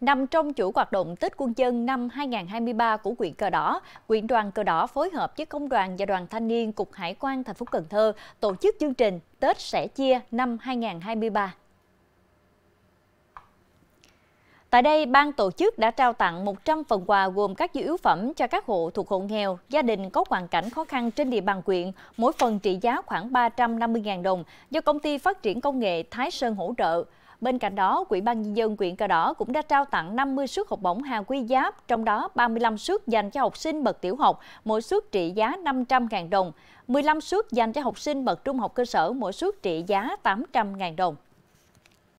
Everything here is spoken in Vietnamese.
nằm trong chuỗi hoạt động Tết quân dân năm 2023 của quyện Cờ Đỏ, quyện đoàn Cờ Đỏ phối hợp với công đoàn và đoàn thanh niên Cục Hải quan thành phố Cần Thơ tổ chức chương trình Tết sẻ chia năm 2023. Tại đây, ban tổ chức đã trao tặng 100 phần quà gồm các nhu yếu phẩm cho các hộ thuộc hộ nghèo, gia đình có hoàn cảnh khó khăn trên địa bàn quyện, mỗi phần trị giá khoảng 350.000 đồng do Công ty Phát triển Công nghệ Thái Sơn hỗ trợ. Bên cạnh đó, Quỹ ban Nhân dân quyện Cờ Đỏ cũng đã trao tặng 50 suất học bổng hà quy giáp, trong đó 35 suất dành cho học sinh bậc tiểu học, mỗi suất trị giá 500.000 đồng, 15 suất dành cho học sinh bậc trung học cơ sở, mỗi suất trị giá 800.000 đồng.